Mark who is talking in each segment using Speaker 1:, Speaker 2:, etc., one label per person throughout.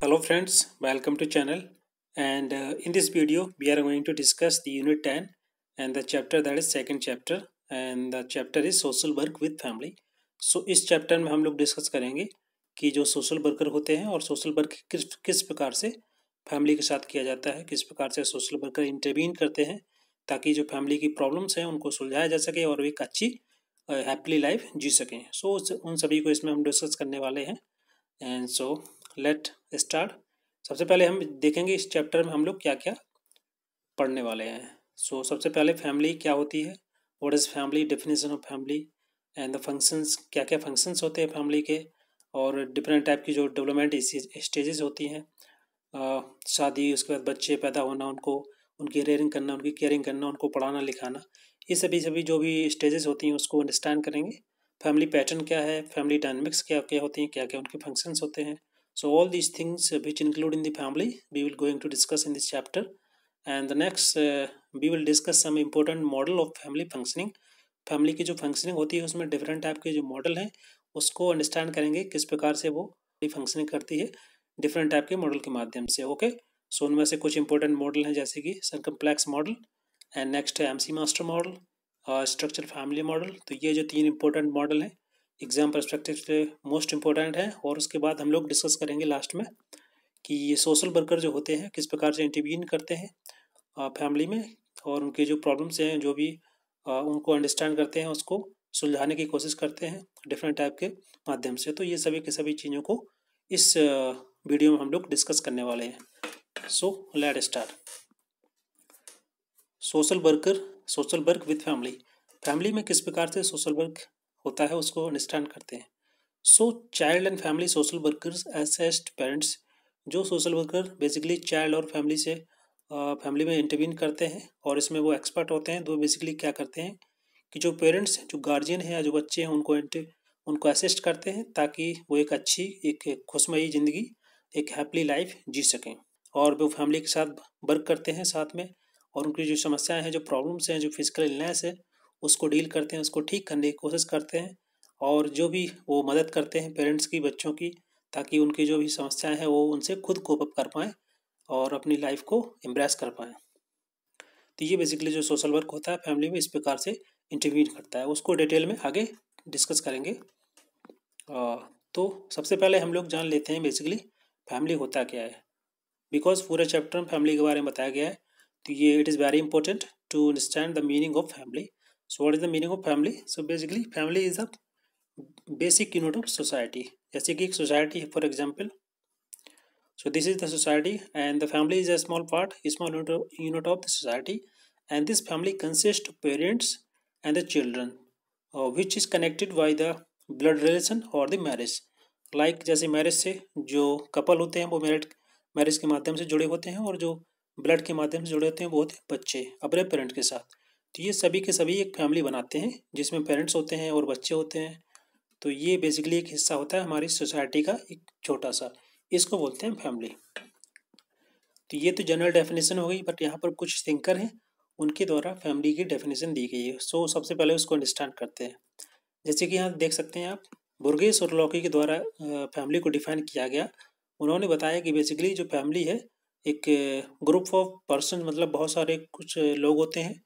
Speaker 1: hello friends welcome to channel and uh, in this video we are going to discuss the unit 10 and the chapter that is second chapter and the chapter is social work with family so इस chapter में हम लोग discuss करेंगे कि जो social worker होते हैं और social work किस किस प्रकार से family के साथ किया जाता है किस प्रकार से social worker intervene करते हैं ताकि जो family की problems हैं उनको सुलझाया जा सके और एक अच्छी हैप्पी लाइफ जी सकें सो so, उन सभी को इसमें हम डिस्कस करने वाले हैं एंड so, लेट स्टार्ट सबसे पहले हम देखेंगे इस चैप्टर में हम लोग क्या क्या पढ़ने वाले हैं सो so, सबसे पहले फैमिली क्या होती है what is family definition of family and the functions क्या क्या फंक्शंस होते हैं फैमिली के और डिफरेंट टाइप की जो डेवलपमेंट स्टेजेस होती हैं शादी उसके बाद बच्चे पैदा होना उनको उनकी रेयरिंग करना उनकी केयरिंग करना उनको पढ़ाना लिखाना ये सभी सभी जो भी स्टेजेस होती हैं उसको अंडरस्टैंड करेंगे फैमिली पैटर्न क्या है फैमिली डायनमिक्स क्या क्या होती हैं क्या क्या उनके फंक्शंस होते हैं so all these things uh, which include in the family we will going to discuss in this chapter and the next uh, we will discuss some important model of family functioning family की जो functioning होती है उसमें different type के जो model हैं उसको understand करेंगे किस प्रकार से वो फंक्शनिंग करती है डिफरेंट टाइप के मॉडल के माध्यम से ओके सो उनमें से कुछ इंपॉर्टेंट मॉडल हैं जैसे कि सरकम्प्लेक्स मॉडल एंड नेक्स्ट है एमसी मास्टर मॉडल और स्ट्रक्चर फैमिली मॉडल तो ये जो तीन इंपॉर्टेंट मॉडल हैं एग्ज़ाम परस्पेक्टिव से मोस्ट इम्पोर्टेंट है और उसके बाद हम लोग डिस्कस करेंगे लास्ट में कि ये सोशल वर्कर जो होते हैं किस प्रकार से इंटरवीन करते हैं फैमिली में और उनके जो प्रॉब्लम्स हैं जो भी उनको अंडरस्टैंड करते हैं उसको सुलझाने की कोशिश करते हैं डिफरेंट टाइप के माध्यम से तो ये सभी के सभी चीज़ों को इस वीडियो में हम लोग डिस्कस करने वाले हैं so let start social worker social work with family family में किस प्रकार से सोशल वर्क होता है उसको अंडरस्टैंड करते हैं so child and family social workers assessed parents जो सोशल वर्कर बेसिकली चाइल्ड और फैमिली से फैमिली में इंटरवीन करते हैं और इसमें वो एक्सपर्ट होते हैं तो बेसिकली क्या करते हैं कि जो पेरेंट्स जो गार्जियन हैं या जो बच्चे हैं उनको उनको असिस्ट करते हैं ताकि वो एक अच्छी एक खुशमयी ज़िंदगी एक हैप्पी लाइफ जी सकें और वो फैमिली के साथ वर्क करते हैं साथ में और उनकी जो समस्याएं हैं जो प्रॉब्लम्स हैं जो फिजिकल इलनेस है उसको डील करते हैं उसको ठीक करने की कोशिश करते हैं और जो भी वो मदद करते हैं पेरेंट्स की बच्चों की ताकि उनकी जो भी समस्याएं हैं वो उनसे खुद कोप अप कर पाएँ और अपनी लाइफ को एम्ब्रेस कर पाएँ तो ये बेसिकली जो सोशल वर्क होता है फैमिली में इस प्रकार से इंटरव्यून करता है उसको डिटेल में आगे डिस्कस करेंगे आ, तो सबसे पहले हम लोग जान लेते हैं बेसिकली फैमिली होता क्या है बिकॉज पूरे चैप्टर में फैमिली के बारे में बताया गया है तो ये it is very important to understand the meaning of family so what is the meaning of family so basically family is a basic unit of society जैसे कि एक society है for example so this is the society and the family is a small part small unit of the society and this family consists of parents and the children uh, which is connected by the blood relation or the marriage like जैसे marriage से जो couple होते हैं वो marriage marriage के माध्यम से जुड़े होते हैं और जो ब्लड के माध्यम से जुड़े होते हैं वो होते हैं बच्चे अपने पेरेंट के साथ तो ये सभी के सभी एक फैमिली बनाते हैं जिसमें पेरेंट्स होते हैं और बच्चे होते हैं तो ये बेसिकली एक हिस्सा होता है हमारी सोसाइटी का एक छोटा सा इसको बोलते हैं फैमिली तो ये तो जनरल डेफिनेशन हो गई बट यहाँ पर कुछ थिंकर हैं उनके द्वारा फैमिली की डेफिनेशन दी गई है सो सबसे पहले उसको अंडरस्टैंड करते हैं जैसे कि यहाँ देख सकते हैं आप बुर्गेस और लौकी के द्वारा फैमिली को डिफाइन किया गया उन्होंने बताया कि बेसिकली जो फैमिली है एक ग्रुप ऑफ पर्सन मतलब बहुत सारे कुछ लोग होते हैं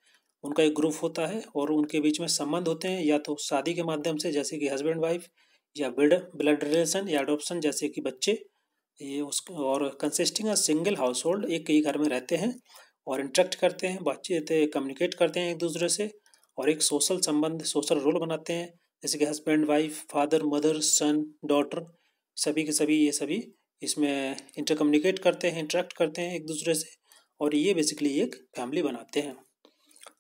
Speaker 1: उनका एक ग्रुप होता है और उनके बीच में संबंध होते हैं या तो शादी के माध्यम से जैसे कि हस्बैंड वाइफ या ब्लड ब्लड रिलेशन या एडोप्शन जैसे कि बच्चे ये उस और consisting a single household एक ही घर में रहते हैं और इंट्रैक्ट करते हैं बातचीत कम्युनिकेट करते हैं एक दूसरे से और एक सोशल संबंध सोशल रोल बनाते हैं जैसे कि husband wife father mother son daughter सभी के सभी ये सभी इसमें इंटरकम्युनिकेट करते हैं इंट्रैक्ट करते हैं एक दूसरे से और ये बेसिकली एक फैमिली बनाते हैं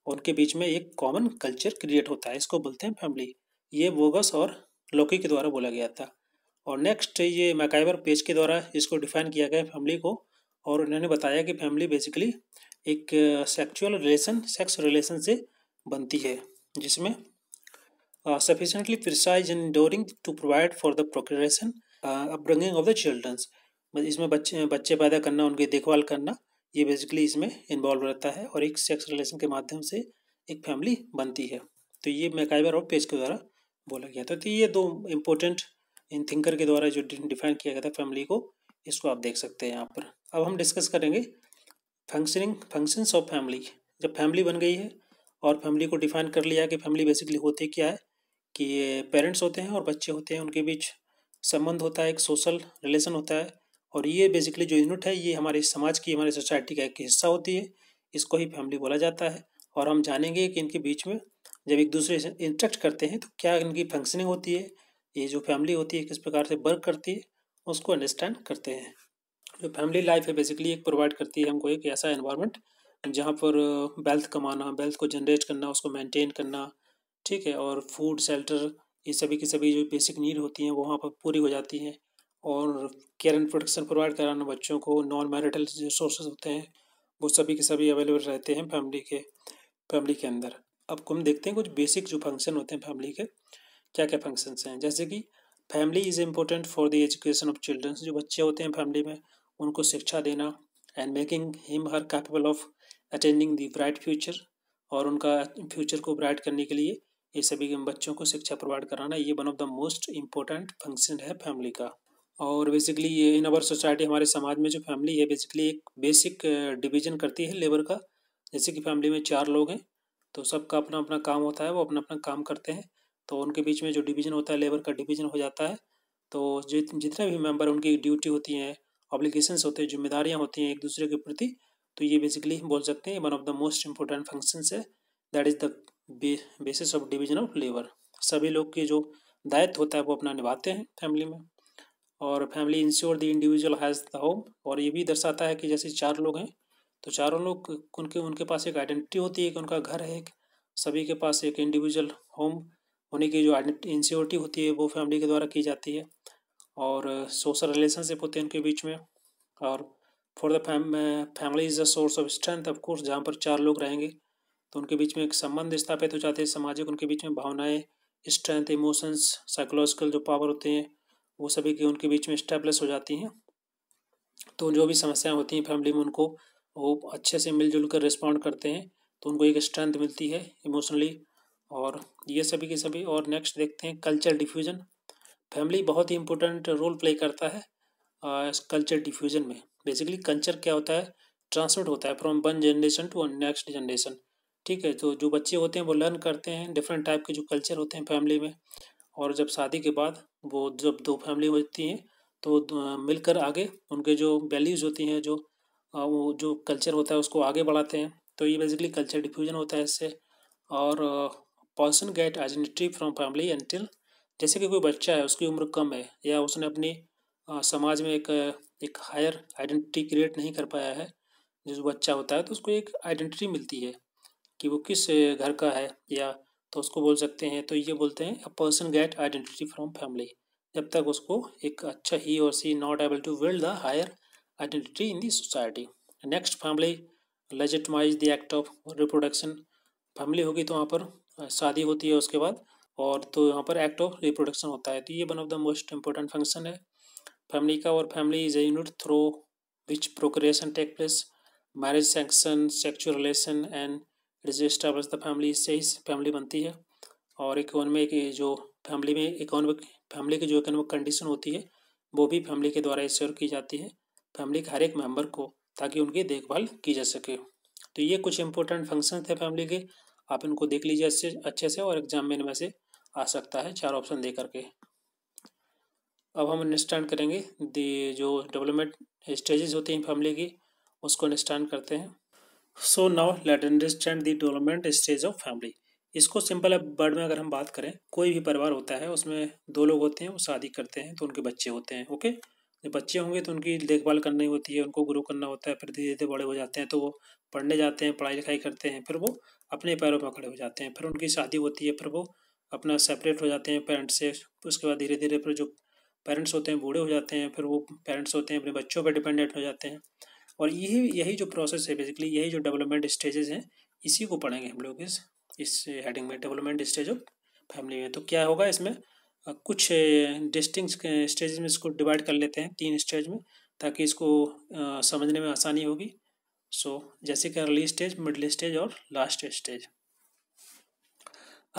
Speaker 1: उनके बीच में एक कॉमन कल्चर क्रिएट होता है इसको बोलते हैं फैमिली ये बोगस और लोकी के द्वारा बोला गया था और नेक्स्ट ये मैकाइवर पेज के द्वारा इसको डिफाइन किया गया फैमिली को और उन्होंने बताया कि फैमिली बेसिकली एक सेक्चुअल रिलेशन सेक्स रिलेशन से बनती है जिसमें sufficiently precise enduring to provide for the procreation upbringing of the childrens इसमें बच्चे बच्चे पैदा करना उनकी देखभाल करना ये बेसिकली इसमें इन्वॉल्व रहता है और एक सेक्स रिलेशन के माध्यम से एक फैमिली बनती है तो ये मैकाइबर और पेज के द्वारा बोला गया था तो ये दो इम्पोर्टेंट इन थिंकर के द्वारा जो डिफाइन किया गया था फैमिली को इसको आप देख सकते हैं यहाँ पर अब हम डिस्कस करेंगे फंक्शनिंग फंक्शंस ऑफ फैमिली जब फैमिली बन गई है और फैमिली को डिफाइन कर लिया कि फैमिली बेसिकली होती क्या है कि पेरेंट्स होते हैं और बच्चे होते हैं उनके बीच संबंध होता है एक सोशल रिलेशन होता है और ये बेसिकली जो यूनिट है ये हमारे समाज की हमारे सोसाइटी का एक हिस्सा होती है इसको ही फैमिली बोला जाता है और हम जानेंगे कि इनके बीच में जब एक दूसरे से इंट्रैक्ट करते हैं तो क्या इनकी फंक्शनिंग होती है ये जो फैमिली होती है किस प्रकार से वर्क करती है उसको अंडरस्टैंड करते हैं जो फैमिली लाइफ है बेसिकली एक प्रोवाइड करती है हमको एक ऐसा इन्वायरमेंट जहाँ पर वेल्थ कमाना वेल्थ को जनरेट करना उसको मेंटेन करना ठीक है और फूड शेल्टर ये सभी की सभी जो बेसिक नीड होती हैं वो वहाँ पर पूरी हो जाती हैं और केयर एंड प्रोटेक्शन प्रोवाइड कराना बच्चों को नॉन मैरिटल जो सोर्सेज होते हैं वो सभी के सभी अवेलेबल रहते हैं फैमिली के फैमिली के अंदर अब हम देखते हैं कुछ बेसिक जो फंक्शन होते हैं फैमिली के क्या क्या फंक्शंस हैं जैसे कि family is important for the education of childrens जो बच्चे होते हैं फैमिली में उनको शिक्षा देना and making him her capable of attending the bright future और उनका फ्यूचर को ब्राइट करने के लिए ये सभी बच्चों को शिक्षा प्रोवाइड कराना ये one of the most important function है फैमिली का और बेसिकली ये इन अवर सोसाइटी हमारे समाज में जो फैमिली है बेसिकली एक बेसिक डिवीजन करती है लेबर का जैसे कि फैमिली में चार लोग हैं तो सबका अपना अपना काम होता है वो अपना अपना काम करते हैं तो उनके बीच में जो डिवीजन होता है लेबर का डिवीजन हो जाता है तो जित जितने भी मेंबर उनकी ड्यूटी होती हैं ऑब्लिगेशंस होते हैं जिम्मेदारियाँ होती हैं एक दूसरे के प्रति तो ये बेसिकली हम बोल सकते हैं one of the most important functions है that is the basis of division of labour सभी लोग के जो दायित्व होता है वो अपना निभाते हैं फैमिली में और family ensure the individual has the home और ये भी दर्शाता है कि जैसे चार लोग हैं तो चारों लोग उनके उनके पास एक आइडेंटिटी होती है कि उनका घर है एक सभी के पास एक इंडिविजुअल होम होने की जो आइडेंटिटी इंश्योरिटी होती है वो फैमिली के द्वारा की जाती है और सोशल रिलेशनशिप होते हैं उनके बीच में और for the family is the source of strength of course जहाँ पर चार लोग रहेंगे तो उनके बीच में एक संबंध स्थापित हो जाते हैं सामाजिक उनके बीच में भावनाएं स्ट्रेंथ इमोशंस साइकोलॉजिकल जो पावर होते हैं वो सभी की उनके बीच में स्टेबलेस हो जाती हैं तो जो भी समस्याएं होती हैं फैमिली में उनको वो अच्छे से मिलजुल कर रिस्पॉन्ड करते हैं तो उनको एक स्ट्रेंथ मिलती है इमोशनली और ये सभी के सभी और नेक्स्ट देखते हैं कल्चर डिफ्यूजन फैमिली बहुत ही इंपॉर्टेंट रोल प्ले करता है कल्चर डिफ्यूजन में बेसिकली कल्चर क्या होता है ट्रांसमिट होता है from one generation to next generation ठीक है तो जो बच्चे होते हैं वो लर्न करते हैं डिफरेंट टाइप के जो कल्चर होते हैं फैमिली में और जब शादी के बाद वो जब दो फैमिली होती हैं तो मिलकर आगे उनके जो वैल्यूज़ होती हैं जो वो जो कल्चर होता है उसको आगे बढ़ाते हैं तो ये बेसिकली कल्चर डिफ्यूजन होता है इससे और person get identity from family until जैसे कि कोई बच्चा है उसकी उम्र कम है या उसने अपनी समाज में एक एक हायर आइडेंटिटी क्रिएट नहीं कर पाया है जो बच्चा होता है तो उसको एक आइडेंटिटी मिलती है कि वो किस घर का है या तो उसको बोल सकते हैं तो ये बोलते हैं a person get identity from family जब तक उसको एक अच्छा ही और she not able to build the higher identity in the society next family legitimize the act of reproduction family होगी तो वहाँ पर शादी होती है उसके बाद और तो यहाँ पर एक्ट ऑफ रिप्रोडक्शन होता है तो ये one of the most important function है फैमिली का और family is a unit through which procreation take place marriage sanction sexual relation and register of the family इससे ही फैमिली बनती है और इकोनॉमिक जो फैमिली में इकोनॉमिक फैमिली की जो इकोनॉमिक कंडीशन होती है वो भी फैमिली के द्वारा इंश्योर की जाती है फैमिली के हर एक मेम्बर को ताकि उनकी देखभाल की जा सके तो ये कुछ इंपॉर्टेंट फंक्शन थे फैमिली के आप इनको देख लीजिए अच्छे अच्छे से और एग्जाम में इनमें से आ सकता है चार ऑप्शन दे करके अब हम अंडरस्टैंड करेंगे दी जो डेवलपमेंट स्टेजेस होती हैं फैमिली की उसको अंडरस्टैंड करते हैं so now let understand the development stage of family इसको सिंपल वर्ड में अगर हम बात करें कोई भी परिवार होता है उसमें दो लोग होते हैं वो शादी करते हैं तो उनके बच्चे होते हैं ओके जब बच्चे होंगे तो उनकी देखभाल करनी होती है उनको ग्रो करना होता है फिर धीरे धीरे बड़े हो जाते हैं तो वो पढ़ने जाते हैं पढ़ाई लिखाई करते हैं फिर वो अपने पैरों पर खड़े हो जाते हैं फिर उनकी शादी होती है फिर वो अपना सेपरेट हो जाते हैं पेरेंट्स से उसके बाद धीरे धीरे फिर जो पेरेंट्स होते हैं बूढ़े हो जाते हैं फिर वो पेरेंट्स होते हैं अपने बच्चों पर डिपेंडेंट हो जाते हैं और यही यही जो प्रोसेस है बेसिकली यही जो डेवलपमेंट स्टेजेस हैं इसी को पढ़ेंगे हम लोग इस इस हेडिंग में डेवलपमेंट स्टेज ऑफ फैमिली में तो क्या होगा इसमें कुछ डिस्टिंग स्टेज में इसको डिवाइड कर लेते हैं तीन स्टेज में ताकि इसको समझने में आसानी होगी सो जैसे कि अर्ली स्टेज मिडिल स्टेज और लास्ट स्टेज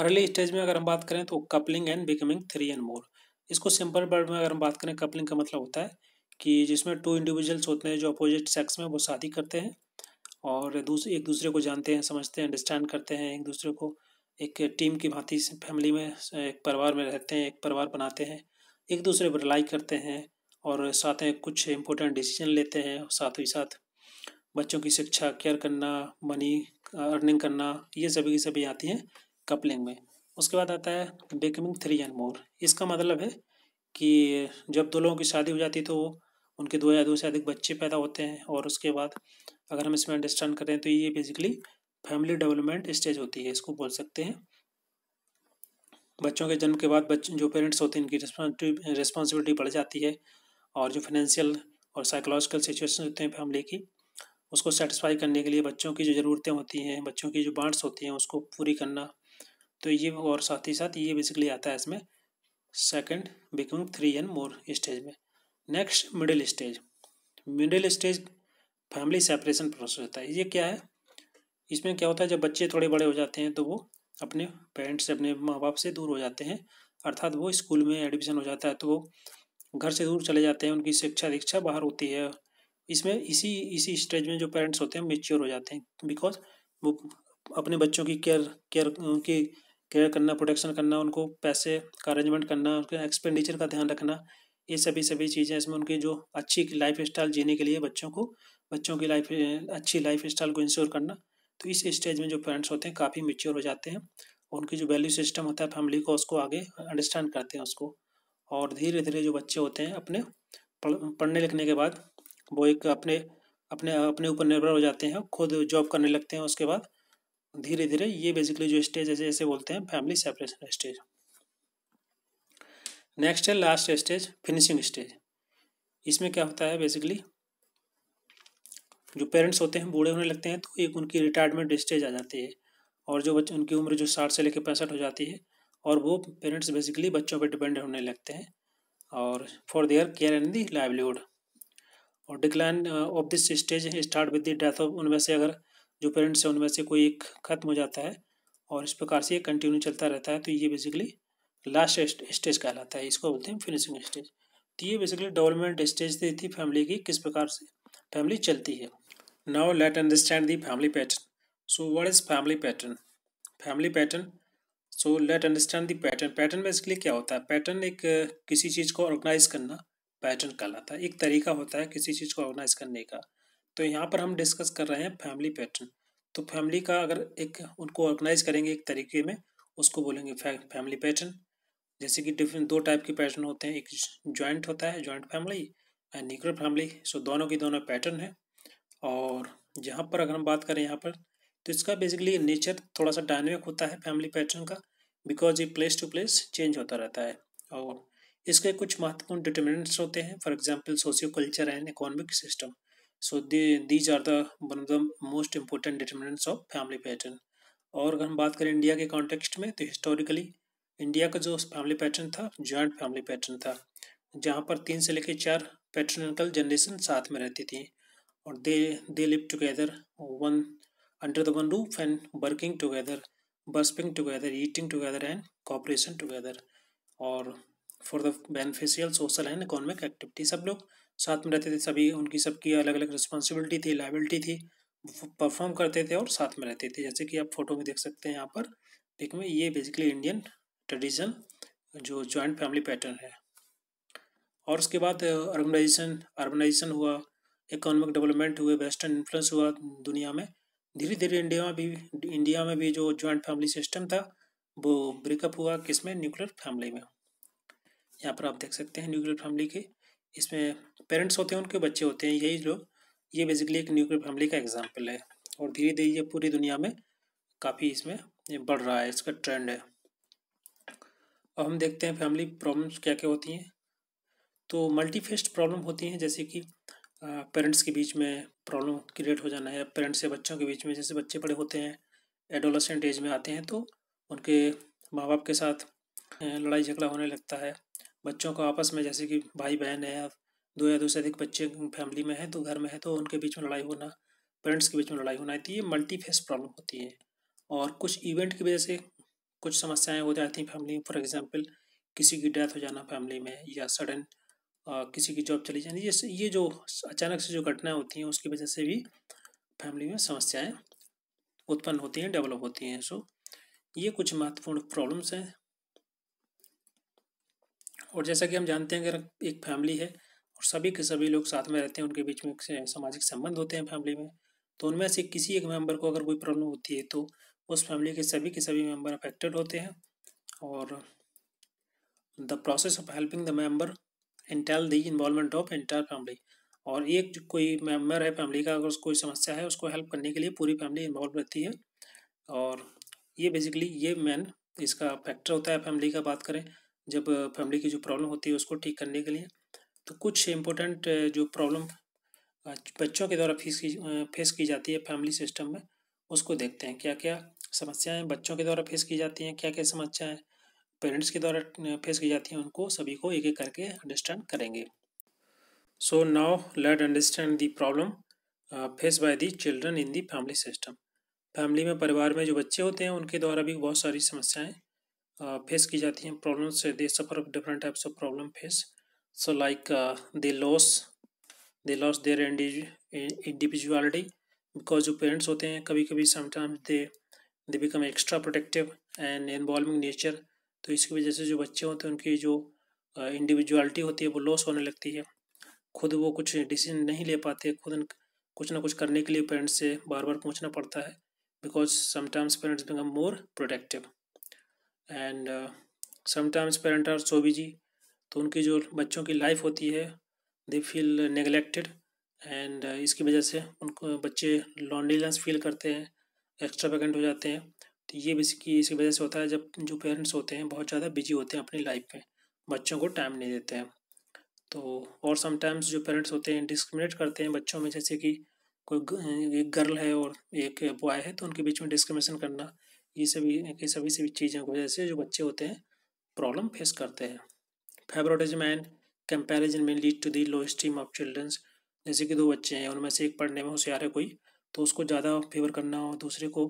Speaker 1: अर्ली स्टेज में अगर हम बात करें तो coupling and becoming three and more इसको सिंपल वर्ड में अगर हम बात करें कपलिंग का मतलब होता है कि जिसमें टू इंडिविजुअल्स होते हैं जो अपोजिट सेक्स में वो शादी करते हैं और दूस, एक दूसरे को जानते हैं समझते हैं अंडरस्टैंड करते हैं एक दूसरे को एक टीम की भांति फैमिली में एक परिवार में रहते हैं एक परिवार बनाते हैं एक दूसरे पर लाइक करते हैं और साथ में कुछ इम्पोर्टेंट डिसीजन लेते हैं साथ ही साथ बच्चों की शिक्षा केयर करना मनी अर्निंग करना ये सभी की सभी आती हैं कपलिंग में उसके बाद आता है बेकमिंग थ्री एंड मोर इसका मतलब है कि जब दो लोगों की शादी हो जाती है तो उनके दो या दो से अधिक बच्चे पैदा होते हैं और उसके बाद अगर हम इसमें अंडरस्टैंड करें तो ये बेसिकली फैमिली डेवलपमेंट स्टेज होती है इसको बोल सकते हैं बच्चों के जन्म के बाद बच्चे जो पेरेंट्स होते हैं इनकी रिस्पॉन्सिबिलिटी बढ़ जाती है और जो फाइनेंशियल और साइकोलॉजिकल सिचुएशन होते हैं फैमिली की उसको सेटिस्फाई करने के लिए बच्चों की जो ज़रूरतें होती हैं बच्चों की जो बांट्स होती हैं उसको पूरी करना तो ये और साथ ही साथ ये बेसिकली आता है इसमें second becoming three and more stage में next middle stage middle stage family separation process होता है ये क्या है इसमें क्या होता है जब बच्चे थोड़े बड़े हो जाते हैं तो वो अपने पेरेंट्स से अपने माँ बाप से दूर हो जाते हैं अर्थात वो स्कूल में एडमिशन हो जाता है तो वो घर से दूर चले जाते हैं उनकी शिक्षा दीक्षा बाहर होती है इसमें इसी इसी स्टेज में जो पेरेंट्स होते हैं मेच्योर हो जाते हैं बिकॉज वो अपने बच्चों की केयर केयर उनकी केयर करना प्रोटेक्शन करना उनको पैसे का अरेंजमेंट करना उनके एक्सपेंडिचर का ध्यान रखना ये सभी सभी चीज़ें इसमें उनकी जो अच्छी लाइफ स्टाइल जीने के लिए बच्चों को बच्चों की लाइफ अच्छी लाइफ स्टाइल को इंश्योर करना तो इस स्टेज में जो पेरेंट्स होते हैं काफ़ी मेच्योर हो जाते हैं उनकी जो वैल्यू सिस्टम होता है फैमिली को उसको आगे अंडरस्टैंड करते हैं उसको और धीरे धीरे जो बच्चे होते हैं अपने पढ़ने लिखने के बाद वो एक अपने अपने अपने ऊपर निर्भर हो जाते हैं खुद जॉब करने लगते हैं उसके बाद धीरे धीरे ये बेसिकली जो स्टेज है जैसे बोलते हैं फैमिली सेपरेशन स्टेज नेक्स्ट है लास्ट स्टेज फिनिशिंग स्टेज इसमें क्या होता है बेसिकली जो पेरेंट्स होते हैं बूढ़े होने लगते हैं तो एक उनकी रिटायरमेंट स्टेज आ जाती है और जो बच्चे उनकी उम्र जो साठ से लेकर पैंसठ हो जाती है और वो पेरेंट्स बेसिकली बच्चों पर डिपेंड होने लगते हैं और for their care and the livelihood और decline of this stage start with the death of उनमें से अगर जो पेरेंट्स हैं उनमें से कोई एक खत्म हो जाता है और इस प्रकार से ये कंटिन्यू चलता रहता है तो ये बेसिकली लास्ट स्टेज कहलाता है इसको बोलते हैं फिनिशिंग स्टेज तो ये बेसिकली डेवलपमेंट स्टेज थी, थी फैमिली की किस प्रकार से फैमिली चलती है now let understand the family pattern so what is family pattern family pattern so let understand the pattern pattern basically क्या होता है पैटर्न एक किसी चीज़ को ऑर्गेनाइज करना पैटर्न कहलाता है एक तरीका होता है किसी चीज़ को ऑर्गेनाइज करने का तो यहाँ पर हम डिस्कस कर रहे हैं फैमिली पैटर्न तो फैमिली का अगर एक उनको ऑर्गेनाइज करेंगे एक तरीके में उसको बोलेंगे फैमिली पैटर्न जैसे कि डिफरेंट दो टाइप के पैटर्न होते हैं एक ज्वाइंट होता है joint family and nuclear family so दोनों की दोनों पैटर्न है और यहाँ पर अगर हम बात करें यहाँ पर तो इसका बेसिकली नेचर थोड़ा सा डायनेमिक होता है फैमिली पैटर्न का बिकॉज ये प्लेस टू प्लेस चेंज होता रहता है और इसके कुछ महत्वपूर्ण डिटर्मिनेंट्स होते हैं for example socio culture and economic system so these are the one of the most important determinants of family pattern और अगर हम बात करें इंडिया के कॉन्टेक्स्ट में तो हिस्टोरिकली इंडिया का जो फैमिली पैटर्न था जॉइंट फैमिली पैटर्न था जहाँ पर तीन से लेकर चार पैटर्नकल जनरेशन साथ में रहती थी और they they live together one under the one roof and working together worshipping together eating together and cooperation together और for the beneficial social and economic activity सब लोग साथ में रहते थे सभी उनकी सबकी अलग अलग रिस्पॉन्सिबिलिटी थी लाइबिलिटी थी परफॉर्म करते थे और साथ में रहते थे जैसे कि आप फोटो में देख सकते हैं यहाँ पर देख में ये बेसिकली इंडियन ट्रेडिशन जो जॉइंट फैमिली पैटर्न है और उसके बाद अर्बनाइजेशन अर्बनाइजेशन हुआ इकोनॉमिक डेवलपमेंट हुए वेस्टर्न इन्फ्लुएंस हुआ दुनिया में धीरे धीरे इंडिया में भी इंडिया में भी जो जॉइंट फैमिली सिस्टम था वो ब्रेकअप हुआ किसमें न्यूक्लियर फैमिली में यहाँ पर आप देख सकते हैं न्यूक्लियर फैमिली के इसमें पेरेंट्स होते हैं उनके बच्चे होते हैं यही लोग ये बेसिकली एक न्यूक्लियर फैमिली का एग्जाम्पल है और धीरे धीरे ये पूरी दुनिया में काफ़ी इसमें बढ़ रहा है इसका ट्रेंड है अब हम देखते हैं फैमिली प्रॉब्लम्स क्या क्या होती हैं तो मल्टीफेस्ट प्रॉब्लम होती हैं जैसे कि पेरेंट्स के बीच में प्रॉब्लम क्रिएट हो जाना है पेरेंट्स या बच्चों के बीच में जैसे बच्चे बड़े होते हैं एडोलसेंट एज में आते हैं तो उनके माँ बाप के साथ लड़ाई झगड़ा होने लगता है बच्चों को आपस में जैसे कि भाई बहन है दो या दो से अधिक बच्चे फैमिली में हैं तो घर में है तो उनके बीच में लड़ाई होना पेरेंट्स के बीच में लड़ाई होना तो ये मल्टी फेस प्रॉब्लम होती है और कुछ इवेंट की वजह से कुछ समस्याएं हो जाती हैं फैमिली में फॉर एग्जांपल किसी की डेथ हो जाना फैमिली में या सडन किसी की जॉब चली जानी जैसे ये जो अचानक से जो घटनाएं होती हैं उसकी वजह से भी फैमिली में समस्याएं उत्पन्न होती हैं डेवलप होती हैं सो ये कुछ महत्वपूर्ण प्रॉब्लम्स हैं और जैसा कि हम जानते हैं अगर एक फैमिली है और सभी के सभी लोग साथ में रहते हैं उनके बीच में सामाजिक संबंध होते हैं फैमिली में तो उनमें से किसी एक मेंबर को अगर कोई प्रॉब्लम होती है तो उस फैमिली के सभी के सभी मेंबर अफेक्टेड होते हैं और the process of helping the member entail the involvement of entire family और एक कोई मेम्बर है फैमिली का अगर कोई समस्या है उसको हेल्प करने के लिए पूरी फैमिली इन्वॉल्व रहती है और ये बेसिकली ये मेन इसका फैक्टर होता है फैमिली का बात करें जब फैमिली की जो प्रॉब्लम होती है उसको ठीक करने के लिए तो कुछ इम्पोर्टेंट जो प्रॉब्लम बच्चों के द्वारा फेस की फेस की जाती है फैमिली सिस्टम में उसको देखते हैं क्या क्या समस्याएं बच्चों के द्वारा फेस की जाती हैं क्या क्या समस्याएं पेरेंट्स के द्वारा फेस की जाती हैं उनको सभी को एक एक करके अंडरस्टैंड करेंगे so now let understand the problem face by the children in the family system family में परिवार में जो बच्चे होते हैं उनके द्वारा भी बहुत सारी समस्याएं फेस की जाती हैं problems they suffer different types of problem face so like they loss they loss their individuality because जो पेरेंट्स होते हैं कभी कभी sometimes they they become extra protective and involving nature तो इसकी वजह से जो बच्चे होते हैं उनकी जो इंडिविजुअलिटी होती है वो लॉस होने लगती है खुद वो कुछ डिसीजन नहीं ले पाते खुद कुछ ना कुछ करने के लिए पेरेंट्स से बार बार पूछना पड़ता है because sometimes parents become more protective and sometimes parent are so busy तो उनकी जो बच्चों की लाइफ होती है दे फील नेगलेक्टेड एंड इसकी वजह से उनको बच्चे लॉन्डिलेंस फील करते हैं एक्स्ट्रा वैकेंट हो जाते हैं तो ये बेसिकली इसकी वजह से होता है जब जो पेरेंट्स होते हैं बहुत ज़्यादा बिजी होते हैं अपनी लाइफ में बच्चों को टाइम नहीं देते हैं तो और समटाइम्स जो पेरेंट्स होते हैं डिस्क्रिमिनेट करते हैं बच्चों में जैसे कि कोई एक गर्ल है और एक बॉय है तो उनके बीच में डिस्क्रिमिनेशन करना ये सभी ये सभी सभी चीज़ों की वजह से जो बच्चे होते हैं प्रॉब्लम फेस करते हैं फेवरेटिज्म एंड कंपैरिजन में lead to the low esteem of childrens जैसे कि दो बच्चे हैं उनमें से एक पढ़ने में होशियार है कोई तो उसको ज़्यादा फेवर करना और दूसरे को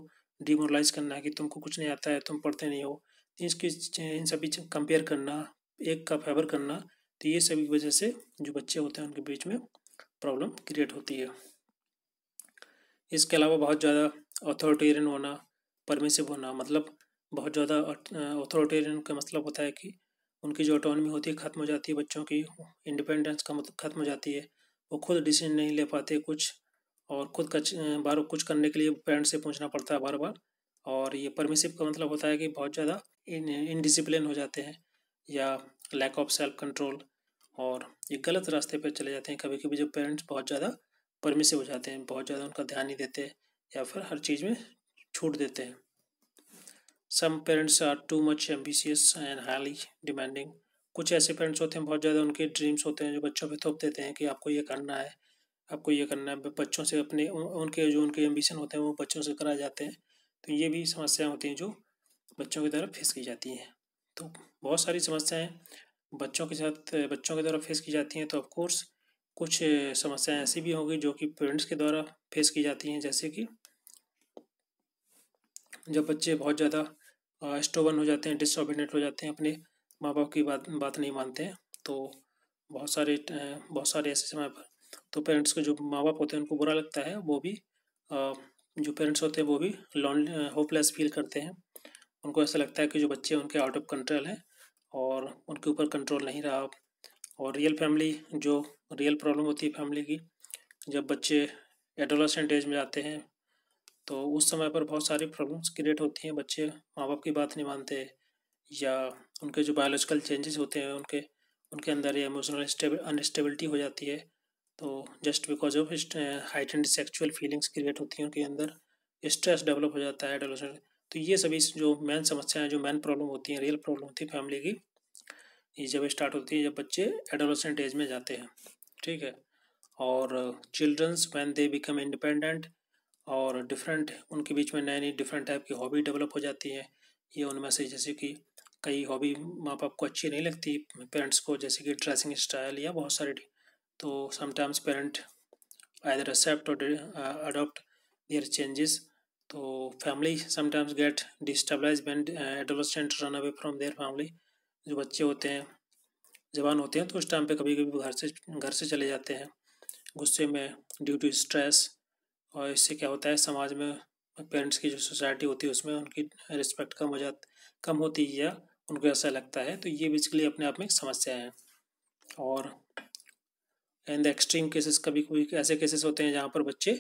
Speaker 1: डिमोरलाइज करना कि तुमको कुछ नहीं आता है तुम पढ़ते नहीं हो तो इसकी इन सभी कंपेयर करना एक का फेवर करना तो ये सभी वजह से जो बच्चे होते हैं उनके बीच में प्रॉब्लम क्रिएट होती है इसके अलावा बहुत ज़्यादा ऑथोरिटेरियन होना परमिसिव होना मतलब बहुत ज़्यादा ऑथोरिटेरियन का मतलब होता है कि उनकी जो ऑटोनमी होती है ख़त्म हो जाती है बच्चों की इंडिपेंडेंस का मतलब ख़त्म हो जाती है वो खुद डिसीजन नहीं ले पाते कुछ और खुद का बार कुछ करने के लिए पेरेंट्स से पूछना पड़ता है बार बार और ये परमिसिव का मतलब होता है कि बहुत ज़्यादा इन इनडिसिप्लिन हो जाते हैं या लैक ऑफ सेल्फ कंट्रोल और ये गलत रास्ते पर चले जाते हैं कभी कभी जब पेरेंट्स बहुत ज़्यादा परमिसिव हो जाते हैं बहुत ज़्यादा उनका ध्यान नहीं देते या फिर हर चीज़ में छूट देते हैं some parents are too much ambitious and highly demanding कुछ ऐसे पेरेंट्स होते हैं बहुत ज़्यादा उनके ड्रीम्स होते हैं जो बच्चों पे थोप देते हैं कि आपको ये करना है आपको ये करना है बच्चों से अपने उनके जो उनके एम्बिशन होते हैं वो बच्चों से कराए जाते हैं तो ये भी समस्याएं होती हैं जो बच्चों की तरफ फेस की जाती हैं तो बहुत सारी समस्याएं बच्चों के साथ बच्चों के द्वारा फेस की जाती हैं तो ऑफकोर्स कुछ समस्याएं ऐसी भी होंगी जो कि पेरेंट्स के द्वारा फेस की जाती हैं जैसे कि जब बच्चे बहुत ज़्यादा स्टोबन हो जाते हैं डिसऑबिनेट हो जाते हैं अपने माँ बाप की बात बात नहीं मानते हैं तो बहुत सारे बहुत सारे ऐसे समय पर तो पेरेंट्स को जो माँ बाप होते हैं उनको बुरा लगता है वो भी जो पेरेंट्स होते हैं वो भी लॉन होपलेस फील करते हैं उनको ऐसा लगता है कि जो बच्चे उनके आउट ऑफ कंट्रोल हैं और उनके ऊपर कंट्रोल नहीं रहा और रियल फैमिली जो रियल प्रॉब्लम होती है फैमिली की जब बच्चे एडोलसेंट एज में आते हैं तो उस समय पर बहुत सारी प्रॉब्लम्स क्रिएट होती हैं बच्चे माँ बाप की बात नहीं मानते या उनके जो बायोलॉजिकल चेंजेस होते हैं उनके उनके अंदर ये इमोशनल अनस्टेबिलिटी हो जाती है तो just because of heightened sexual feelings create होती हैं उनके अंदर स्ट्रेस डेवलप हो जाता है एडोलोसेंट तो ये सभी जो मेन समस्याएं जो मेन प्रॉब्लम होती हैं रियल प्रॉब्लम होती है फैमिली की ये जब स्टार्ट होती है जब बच्चे एडोलोसेंट एज में जाते हैं ठीक है और childrens when they become independent और डिफरेंट उनके बीच में नए नई डिफरेंट टाइप की हॉबी डेवलप हो जाती है ये उनमें से जैसे कि कई हॉबी माँ बाप को अच्छी नहीं लगती पेरेंट्स को जैसे कि ड्रेसिंग स्टाइल या बहुत सारे तो sometimes parent either accept or adopt uh, adopt changes तो family sometimes get destabilize and adolescent run away from their family जो बच्चे होते हैं जवान होते हैं तो उस टाइम पे कभी कभी घर से घर से चले जाते हैं गुस्से में ड्यू टू स्ट्रेस और इससे क्या होता है समाज में पेरेंट्स की जो सोसाइटी होती है उसमें उनकी रिस्पेक्ट कम हो जा कम होती है या उनको ऐसा लगता है तो ये बेसिकली अपने आप में एक समस्या है और एंड द एक्सट्रीम केसेस कभी कभी ऐसे केसेस होते हैं जहाँ पर बच्चे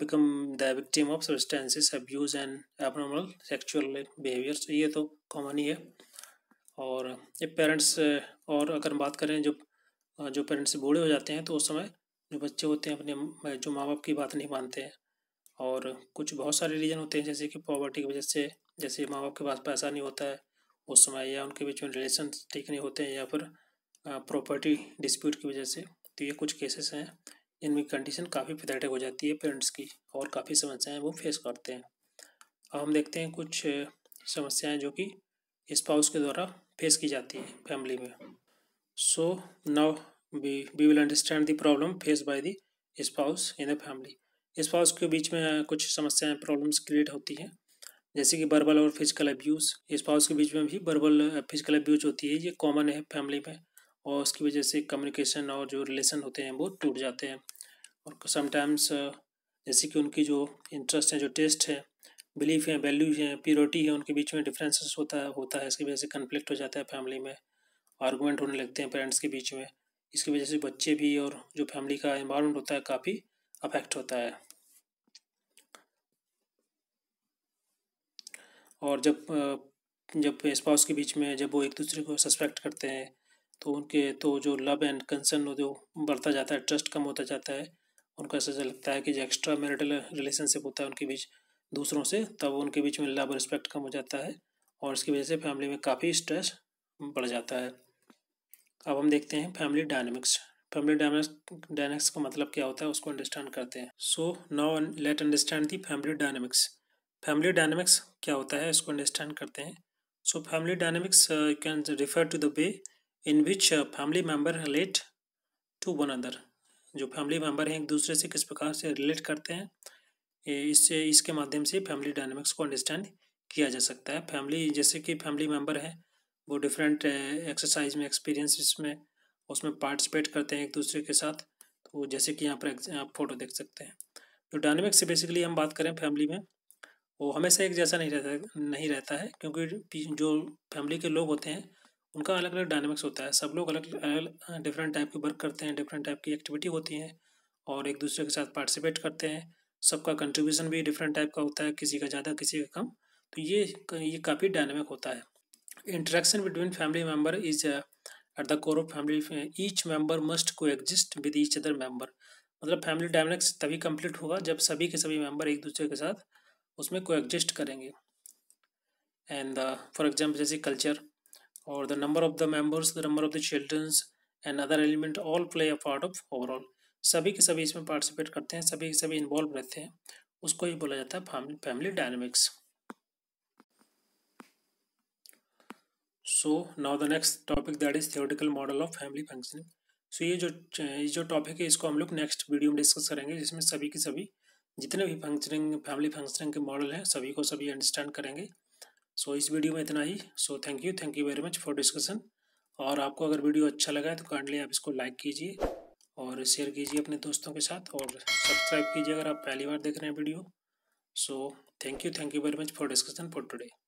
Speaker 1: become the victim of substances abuse and abnormal sexual behaviours ये तो कॉमन ही है और ये पेरेंट्स और अगर बात करें जो जो पेरेंट्स बूढ़े हो जाते हैं तो उस समय जो बच्चे होते हैं अपने जो माँ बाप की बात नहीं मानते हैं और कुछ बहुत सारे रीज़न होते हैं जैसे कि पॉवर्टी की वजह से जैसे माँ बाप के पास पैसा नहीं होता है उस समय या उनके बीच में रिलेशन ठीक नहीं होते हैं या फिर प्रॉपर्टी डिस्प्यूट की वजह से तो ये कुछ केसेस हैं जिनमें कंडीशन काफ़ी पैथेटिक हो जाती है पेरेंट्स की और काफ़ी समस्याएं वो फेस करते हैं अब हम देखते हैं कुछ समस्याएं जो कि स्पाउस के द्वारा फेस की जाती है फैमिली में so now we we will understand the problem face by the spouse in the family spouse के बीच में कुछ समस्याएं प्रॉब्लम्स क्रिएट होती हैं जैसे कि बर्बल और फिजिकल अब्यूज़ स्पाउस के बीच में भी बर्बल फिजिकल अब्यूज होती है ये कॉमन है फैमिली में और उसकी वजह से कम्युनिकेशन और जो रिलेशन होते हैं वो टूट जाते हैं और समटाइम्स जैसे कि उनकी जो इंटरेस्ट है जो टेस्ट है बिलीफ है वैल्यू है प्योरिटी है उनके बीच में डिफरेंसेस होता है होता है इसकी वजह से कन्फ्लिक्ट हो जाता है फैमिली में आर्गूमेंट होने लगते हैं पेरेंट्स के बीच में इसकी वजह से बच्चे भी और जो फैमिली का इन्वामेंट होता है काफ़ी अफेक्ट होता है और जब जब स्पाउस के बीच में जब वो एक दूसरे को सस्पेक्ट करते हैं तो उनके तो जो लव एंड कंसर्न जो बढ़ता जाता है ट्रस्ट कम होता जाता है उनको ऐसा लगता है कि जो एक्स्ट्रा मैरिटल रिलेशनशिप होता है उनके बीच दूसरों से तब उनके बीच में लव रिस्पेक्ट कम हो जाता है और इसकी वजह से फैमिली में काफ़ी स्ट्रेस बढ़ जाता है अब हम देखते हैं family dynamics family dynamics dynamics का मतलब क्या होता है उसको अंडरस्टैंड करते हैं so now let understand the family dynamics family dynamics क्या होता है इसको अंडरस्टैंड करते हैं so family dynamics you can refer to the way in which family member relate to one other जो फैमिली मेम्बर हैं एक दूसरे से किस प्रकार से रिलेट करते हैं इससे इसके माध्यम से फैमिली डायनेमिक्स को अंडरस्टैंड किया जा सकता है फैमिली जैसे कि फैमिली मेम्बर है वो डिफरेंट एक्सरसाइज में एक्सपीरियंस में उसमें पार्टिसिपेट करते हैं एक दूसरे के साथ तो जैसे कि यहाँ पर आप फोटो देख सकते हैं जो तो डायनेमिक्स से बेसिकली हम बात करें फैमिली में वो हमेशा एक जैसा नहीं रहता नहीं रहता है क्योंकि जो फैमिली के लोग होते हैं उनका अलग अलग डायनेमिक्स होता है सब लोग अलग अलग डिफरेंट टाइप के वर्क करते हैं डिफरेंट टाइप की एक्टिविटी होती है और एक दूसरे के साथ पार्टिसिपेट करते हैं सबका कंट्रीब्यूशन भी डिफरेंट टाइप का होता है किसी का ज़्यादा किसी का कम तो ये ये काफ़ी डायनेमिक होता है interaction between family member is at the core of family each member must coexist with each other member मतलब फैमिली डायनेमिक्स तभी कंप्लीट होगा जब सभी के सभी मेम्बर एक दूसरे के साथ उसमें को एग्जिस्ट करेंगे एंड फॉर एग्जाम्पल जैसे culture or the number of the members the number of the childrens and other element all play a part of overall सभी के सभी इसमें पार्टिसिपेट करते हैं सभी के सभी इन्वॉल्व रहते हैं उसको ही बोला जाता है family dynamics so now the next topic that is theoretical model of family functioning so ये जो ये जो टॉपिक है इसको हम लोग नेक्स्ट वीडियो में डिस्कस करेंगे जिसमें सभी के सभी जितने भी फंक्शनिंग फैमिली फंक्शनिंग के मॉडल हैं सभी को सभी अंडरस्टैंड करेंगे सो इस वीडियो में इतना ही so thank you thank you very much for discussion और आपको अगर वीडियो अच्छा लगा है तो काइंडली आप इसको लाइक कीजिए और शेयर कीजिए अपने दोस्तों के साथ और सब्सक्राइब कीजिए अगर आप पहली बार देख रहे हैं video so thank you thank you very much for discussion for today